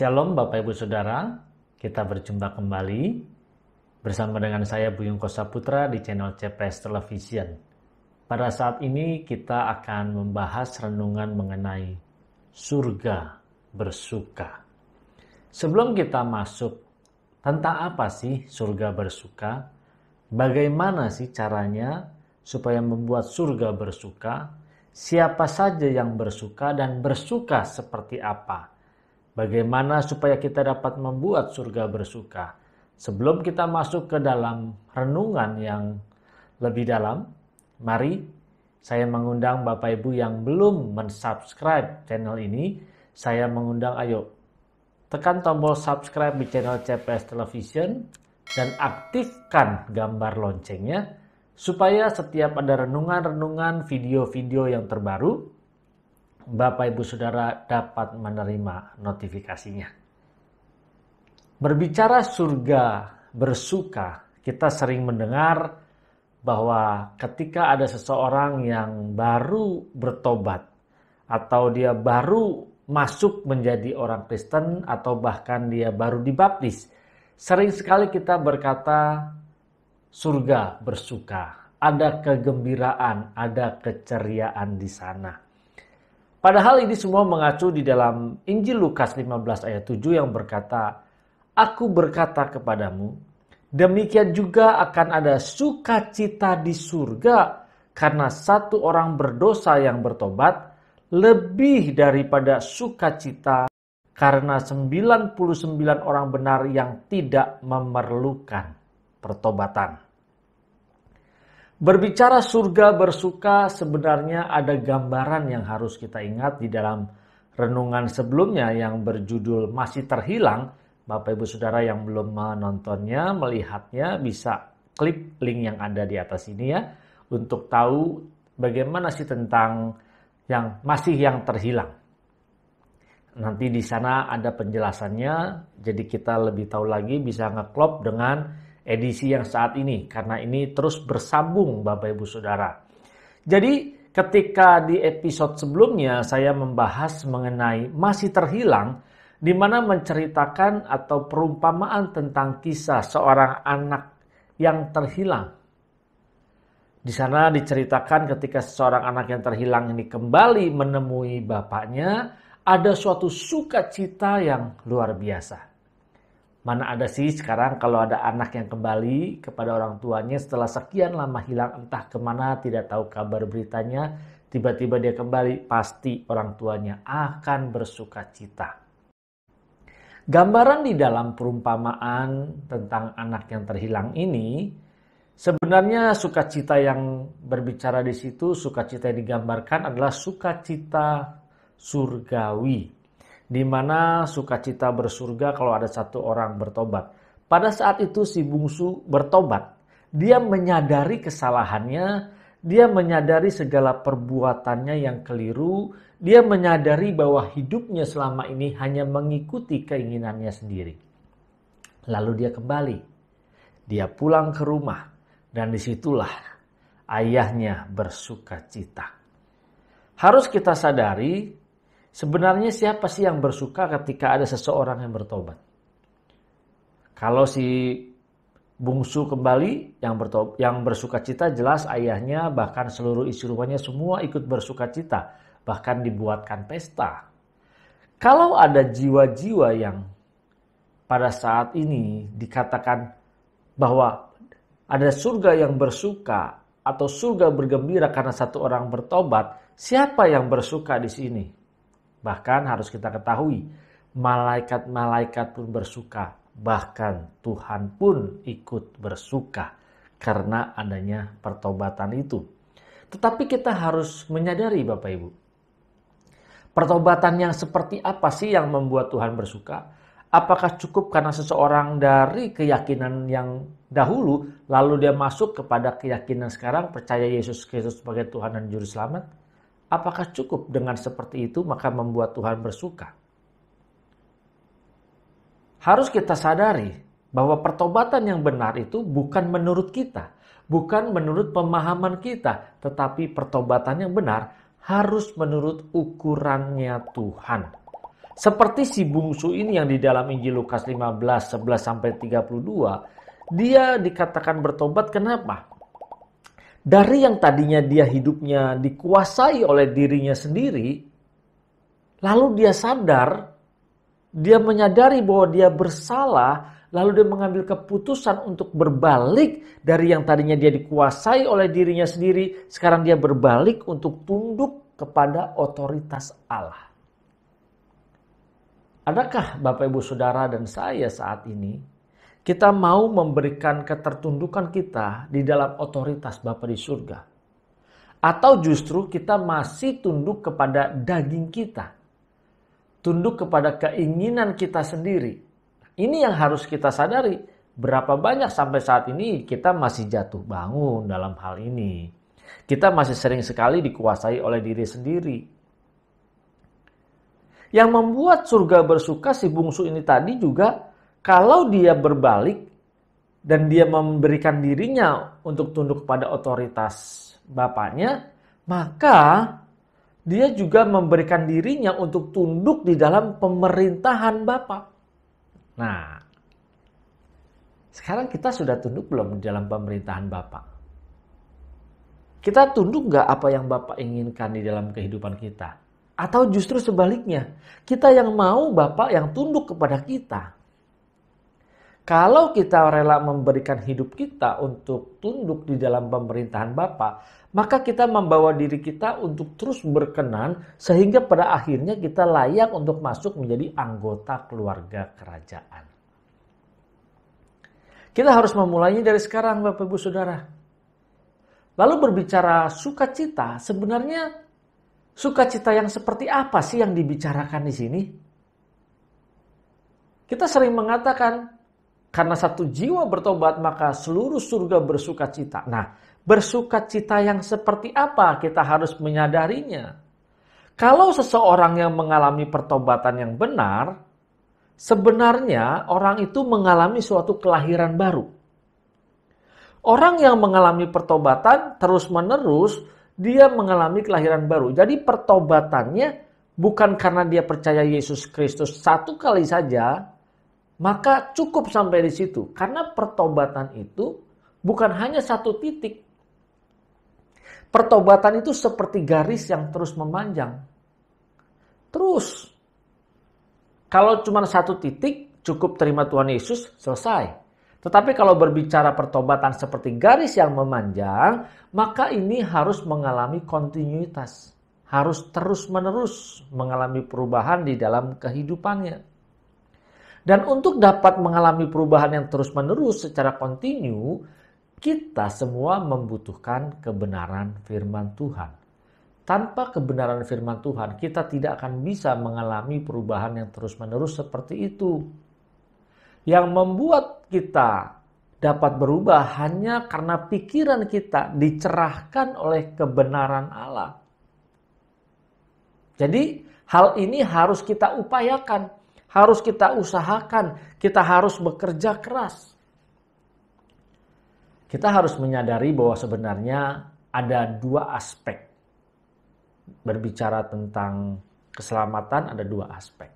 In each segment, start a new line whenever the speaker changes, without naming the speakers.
Shalom Bapak Ibu Saudara, kita berjumpa kembali bersama dengan saya Buyung Kosa Putra di channel CPS Television. Pada saat ini kita akan membahas renungan mengenai surga bersuka. Sebelum kita masuk tentang apa sih surga bersuka, bagaimana sih caranya supaya membuat surga bersuka, siapa saja yang bersuka dan bersuka seperti apa Bagaimana supaya kita dapat membuat surga bersuka? Sebelum kita masuk ke dalam renungan yang lebih dalam, mari saya mengundang Bapak Ibu yang belum mensubscribe channel ini, saya mengundang ayo tekan tombol subscribe di channel CPS Television dan aktifkan gambar loncengnya supaya setiap ada renungan-renungan video-video yang terbaru, Bapak Ibu Saudara dapat menerima notifikasinya. Berbicara surga bersuka, kita sering mendengar bahwa ketika ada seseorang yang baru bertobat atau dia baru masuk menjadi orang Kristen atau bahkan dia baru dibaptis, sering sekali kita berkata surga bersuka, ada kegembiraan, ada keceriaan di sana. Padahal ini semua mengacu di dalam Injil Lukas 15 ayat 7 yang berkata, Aku berkata kepadamu, demikian juga akan ada sukacita di surga karena satu orang berdosa yang bertobat lebih daripada sukacita karena 99 orang benar yang tidak memerlukan pertobatan. Berbicara surga bersuka sebenarnya ada gambaran yang harus kita ingat di dalam renungan sebelumnya yang berjudul Masih Terhilang. Bapak Ibu Saudara yang belum menontonnya, melihatnya bisa klik link yang ada di atas ini ya untuk tahu bagaimana sih tentang yang masih yang terhilang. Nanti di sana ada penjelasannya, jadi kita lebih tahu lagi bisa ngeklop dengan edisi yang saat ini karena ini terus bersambung Bapak Ibu Saudara. Jadi ketika di episode sebelumnya saya membahas mengenai masih terhilang di mana menceritakan atau perumpamaan tentang kisah seorang anak yang terhilang. Di sana diceritakan ketika seorang anak yang terhilang ini kembali menemui bapaknya, ada suatu sukacita yang luar biasa. Mana ada sih sekarang kalau ada anak yang kembali kepada orang tuanya setelah sekian lama hilang entah kemana tidak tahu kabar beritanya tiba-tiba dia kembali pasti orang tuanya akan bersuka cita. Gambaran di dalam perumpamaan tentang anak yang terhilang ini sebenarnya sukacita yang berbicara di situ sukacita yang digambarkan adalah sukacita surgawi di mana sukacita bersurga kalau ada satu orang bertobat. Pada saat itu si bungsu bertobat. Dia menyadari kesalahannya, dia menyadari segala perbuatannya yang keliru, dia menyadari bahwa hidupnya selama ini hanya mengikuti keinginannya sendiri. Lalu dia kembali. Dia pulang ke rumah dan disitulah ayahnya bersukacita Harus kita sadari Sebenarnya siapa sih yang bersuka ketika ada seseorang yang bertobat? Kalau si bungsu kembali yang yang bersuka cita jelas ayahnya bahkan seluruh isi rumahnya semua ikut bersuka cita bahkan dibuatkan pesta. Kalau ada jiwa-jiwa yang pada saat ini dikatakan bahwa ada surga yang bersuka atau surga bergembira karena satu orang bertobat, siapa yang bersuka di sini? Bahkan harus kita ketahui, malaikat-malaikat pun bersuka, bahkan Tuhan pun ikut bersuka karena adanya pertobatan itu. Tetapi kita harus menyadari Bapak Ibu, pertobatan yang seperti apa sih yang membuat Tuhan bersuka? Apakah cukup karena seseorang dari keyakinan yang dahulu lalu dia masuk kepada keyakinan sekarang percaya Yesus Kristus sebagai Tuhan dan Juru Selamat? Apakah cukup dengan seperti itu maka membuat Tuhan bersuka? Harus kita sadari bahwa pertobatan yang benar itu bukan menurut kita, bukan menurut pemahaman kita, tetapi pertobatan yang benar harus menurut ukurannya Tuhan. Seperti si bungsu ini yang di dalam Injil Lukas 15 11 32, dia dikatakan bertobat kenapa? Dari yang tadinya dia hidupnya dikuasai oleh dirinya sendiri, lalu dia sadar, dia menyadari bahwa dia bersalah, lalu dia mengambil keputusan untuk berbalik dari yang tadinya dia dikuasai oleh dirinya sendiri, sekarang dia berbalik untuk tunduk kepada otoritas Allah. Adakah Bapak Ibu Saudara dan saya saat ini kita mau memberikan ketertundukan kita di dalam otoritas Bapa di surga. Atau justru kita masih tunduk kepada daging kita. Tunduk kepada keinginan kita sendiri. Ini yang harus kita sadari. Berapa banyak sampai saat ini kita masih jatuh bangun dalam hal ini. Kita masih sering sekali dikuasai oleh diri sendiri. Yang membuat surga bersuka si bungsu ini tadi juga kalau dia berbalik dan dia memberikan dirinya untuk tunduk kepada otoritas bapaknya, maka dia juga memberikan dirinya untuk tunduk di dalam pemerintahan bapak. Nah, sekarang kita sudah tunduk belum di dalam pemerintahan bapak? Kita tunduk nggak apa yang bapak inginkan di dalam kehidupan kita? Atau justru sebaliknya, kita yang mau bapak yang tunduk kepada kita. Kalau kita rela memberikan hidup kita untuk tunduk di dalam pemerintahan Bapa, maka kita membawa diri kita untuk terus berkenan sehingga pada akhirnya kita layak untuk masuk menjadi anggota keluarga kerajaan. Kita harus memulainya dari sekarang Bapak Ibu Saudara. Lalu berbicara sukacita, sebenarnya sukacita yang seperti apa sih yang dibicarakan di sini? Kita sering mengatakan karena satu jiwa bertobat maka seluruh surga bersuka cita. Nah bersuka cita yang seperti apa kita harus menyadarinya. Kalau seseorang yang mengalami pertobatan yang benar, sebenarnya orang itu mengalami suatu kelahiran baru. Orang yang mengalami pertobatan terus-menerus dia mengalami kelahiran baru. Jadi pertobatannya bukan karena dia percaya Yesus Kristus satu kali saja, maka cukup sampai di situ. Karena pertobatan itu bukan hanya satu titik. Pertobatan itu seperti garis yang terus memanjang. Terus. Kalau cuma satu titik, cukup terima Tuhan Yesus, selesai. Tetapi kalau berbicara pertobatan seperti garis yang memanjang, maka ini harus mengalami kontinuitas. Harus terus-menerus mengalami perubahan di dalam kehidupannya. Dan untuk dapat mengalami perubahan yang terus-menerus secara kontinu, kita semua membutuhkan kebenaran firman Tuhan. Tanpa kebenaran firman Tuhan, kita tidak akan bisa mengalami perubahan yang terus-menerus seperti itu. Yang membuat kita dapat berubah hanya karena pikiran kita dicerahkan oleh kebenaran Allah. Jadi, hal ini harus kita upayakan harus kita usahakan, kita harus bekerja keras. Kita harus menyadari bahwa sebenarnya ada dua aspek. Berbicara tentang keselamatan ada dua aspek.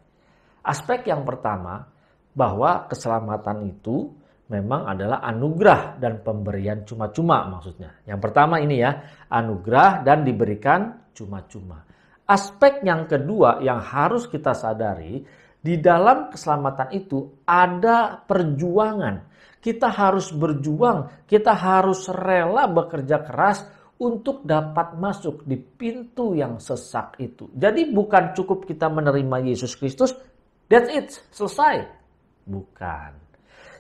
Aspek yang pertama bahwa keselamatan itu memang adalah anugerah dan pemberian cuma-cuma maksudnya. Yang pertama ini ya, anugerah dan diberikan cuma-cuma. Aspek yang kedua yang harus kita sadari di dalam keselamatan itu ada perjuangan. Kita harus berjuang, kita harus rela bekerja keras untuk dapat masuk di pintu yang sesak itu. Jadi bukan cukup kita menerima Yesus Kristus, that's it, selesai. Bukan.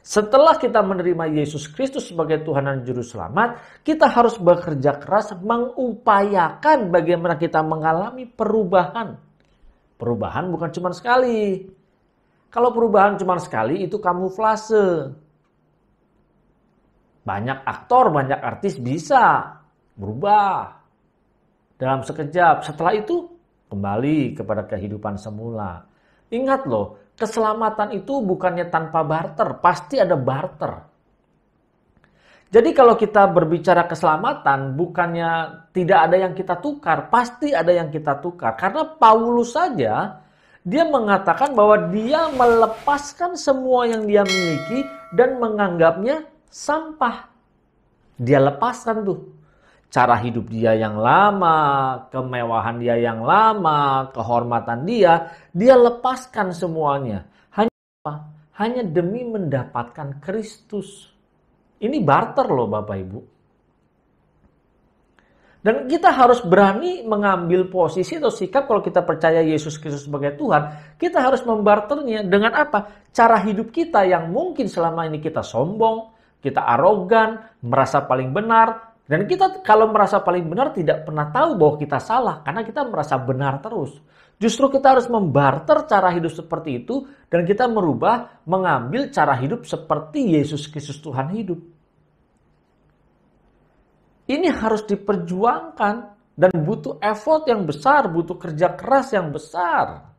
Setelah kita menerima Yesus Kristus sebagai Tuhan dan Juru Selamat, kita harus bekerja keras mengupayakan bagaimana kita mengalami perubahan Perubahan bukan cuma sekali. Kalau perubahan cuma sekali itu kamuflase. Banyak aktor, banyak artis bisa berubah. Dalam sekejap, setelah itu kembali kepada kehidupan semula. Ingat loh, keselamatan itu bukannya tanpa barter, pasti ada barter. Jadi kalau kita berbicara keselamatan, bukannya tidak ada yang kita tukar, pasti ada yang kita tukar. Karena Paulus saja dia mengatakan bahwa dia melepaskan semua yang dia miliki dan menganggapnya sampah. Dia lepaskan tuh cara hidup dia yang lama, kemewahan dia yang lama, kehormatan dia, dia lepaskan semuanya. Hanya hanya demi mendapatkan Kristus. Ini barter loh Bapak Ibu. Dan kita harus berani mengambil posisi atau sikap kalau kita percaya Yesus Kristus sebagai Tuhan. Kita harus membarternya dengan apa? Cara hidup kita yang mungkin selama ini kita sombong, kita arogan, merasa paling benar. Dan kita kalau merasa paling benar tidak pernah tahu bahwa kita salah karena kita merasa benar terus. Justru kita harus membarter cara hidup seperti itu dan kita merubah mengambil cara hidup seperti Yesus Kristus Tuhan hidup. Ini harus diperjuangkan dan butuh effort yang besar, butuh kerja keras yang besar.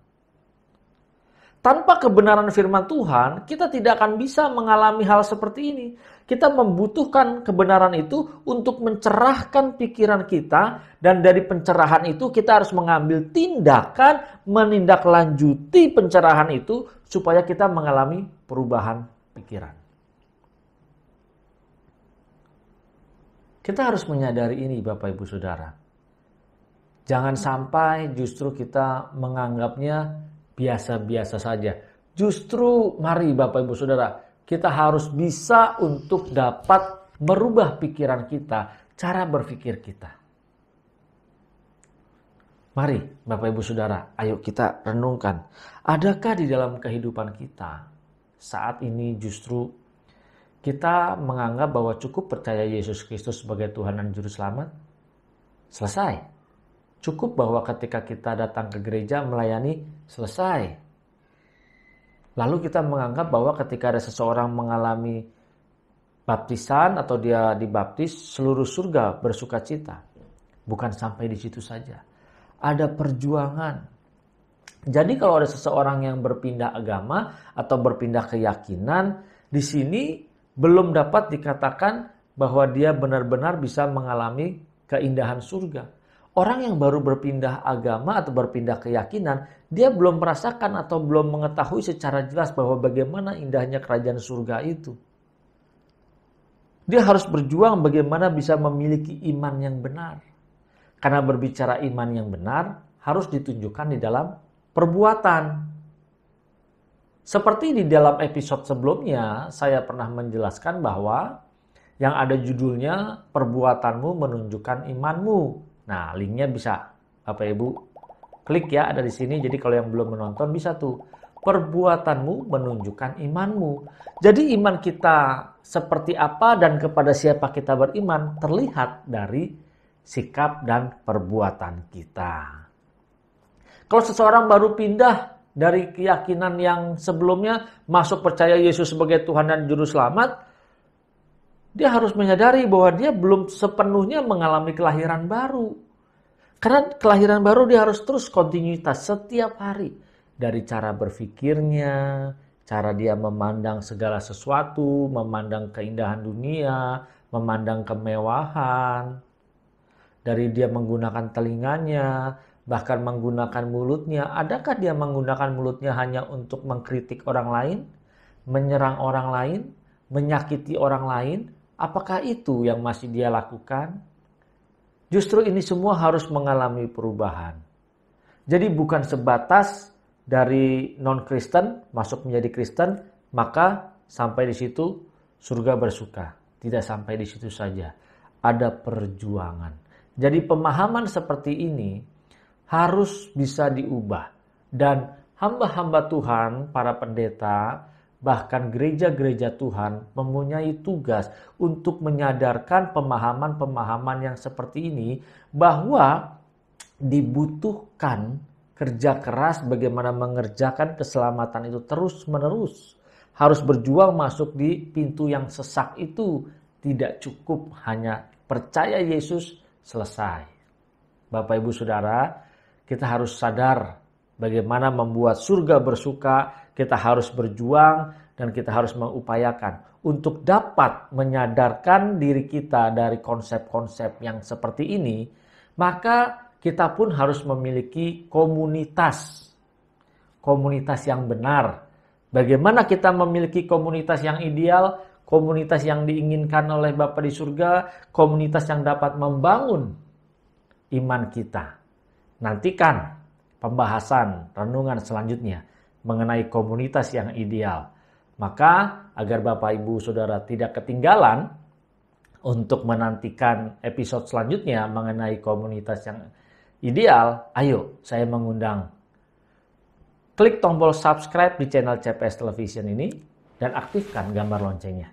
Tanpa kebenaran firman Tuhan, kita tidak akan bisa mengalami hal seperti ini kita membutuhkan kebenaran itu untuk mencerahkan pikiran kita dan dari pencerahan itu kita harus mengambil tindakan menindaklanjuti pencerahan itu supaya kita mengalami perubahan pikiran. Kita harus menyadari ini Bapak Ibu Saudara. Jangan sampai justru kita menganggapnya biasa-biasa saja. Justru mari Bapak Ibu Saudara, kita harus bisa untuk dapat merubah pikiran kita, cara berpikir kita. Mari, Bapak Ibu Saudara, ayo kita renungkan. Adakah di dalam kehidupan kita saat ini justru kita menganggap bahwa cukup percaya Yesus Kristus sebagai Tuhan dan Juru Selamat? Selesai. Cukup bahwa ketika kita datang ke gereja melayani, selesai Lalu kita menganggap bahwa ketika ada seseorang mengalami baptisan atau dia dibaptis, seluruh surga bersuka cita. Bukan sampai di situ saja. Ada perjuangan. Jadi kalau ada seseorang yang berpindah agama atau berpindah keyakinan, di sini belum dapat dikatakan bahwa dia benar-benar bisa mengalami keindahan surga orang yang baru berpindah agama atau berpindah keyakinan, dia belum merasakan atau belum mengetahui secara jelas bahwa bagaimana indahnya kerajaan surga itu. Dia harus berjuang bagaimana bisa memiliki iman yang benar. Karena berbicara iman yang benar harus ditunjukkan di dalam perbuatan. Seperti di dalam episode sebelumnya, saya pernah menjelaskan bahwa yang ada judulnya "Perbuatanmu Menunjukkan Imanmu", Nah, linknya bisa apa Ibu? Klik ya, ada di sini. Jadi kalau yang belum menonton bisa tuh perbuatanmu menunjukkan imanmu. Jadi iman kita seperti apa dan kepada siapa kita beriman terlihat dari sikap dan perbuatan kita. Kalau seseorang baru pindah dari keyakinan yang sebelumnya masuk percaya Yesus sebagai Tuhan dan Juru Selamat, dia harus menyadari bahwa dia belum sepenuhnya mengalami kelahiran baru. Karena kelahiran baru dia harus terus kontinuitas setiap hari. Dari cara berpikirnya, cara dia memandang segala sesuatu, memandang keindahan dunia, memandang kemewahan. Dari dia menggunakan telinganya, bahkan menggunakan mulutnya. Adakah dia menggunakan mulutnya hanya untuk mengkritik orang lain, menyerang orang lain, menyakiti orang lain, Apakah itu yang masih dia lakukan? Justru ini semua harus mengalami perubahan. Jadi bukan sebatas dari non-Kristen masuk menjadi Kristen, maka sampai di situ surga bersuka. Tidak sampai di situ saja. Ada perjuangan. Jadi pemahaman seperti ini harus bisa diubah. Dan hamba-hamba Tuhan, para pendeta, bahkan gereja-gereja Tuhan mempunyai tugas untuk menyadarkan pemahaman-pemahaman yang seperti ini bahwa dibutuhkan kerja keras bagaimana mengerjakan keselamatan itu terus-menerus. Harus berjuang masuk di pintu yang sesak itu. Tidak cukup hanya percaya Yesus selesai. Bapak Ibu Saudara, kita harus sadar bagaimana membuat surga bersuka kita harus berjuang dan kita harus mengupayakan untuk dapat menyadarkan diri kita dari konsep-konsep yang seperti ini, maka kita pun harus memiliki komunitas. Komunitas yang benar. Bagaimana kita memiliki komunitas yang ideal, komunitas yang diinginkan oleh Bapa di surga, komunitas yang dapat membangun iman kita. Nantikan pembahasan renungan selanjutnya mengenai komunitas yang ideal. Maka agar Bapak Ibu Saudara tidak ketinggalan untuk menantikan episode selanjutnya mengenai komunitas yang ideal, ayo saya mengundang klik tombol subscribe di channel CPS Television ini dan aktifkan gambar loncengnya.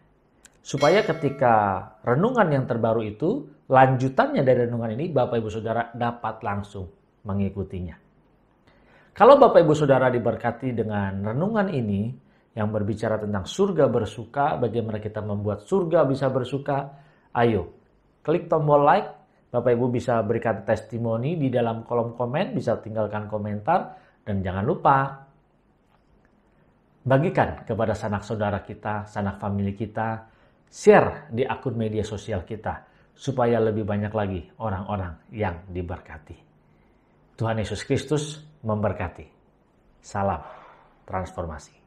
Supaya ketika renungan yang terbaru itu, lanjutannya dari renungan ini Bapak Ibu Saudara dapat langsung mengikutinya. Kalau Bapak Ibu Saudara diberkati dengan renungan ini yang berbicara tentang surga bersuka, bagaimana kita membuat surga bisa bersuka, ayo klik tombol like, Bapak Ibu bisa berikan testimoni di dalam kolom komen, bisa tinggalkan komentar, dan jangan lupa bagikan kepada sanak saudara kita, sanak famili kita, share di akun media sosial kita supaya lebih banyak lagi orang-orang yang diberkati. Tuhan Yesus Kristus memberkati. Salam transformasi.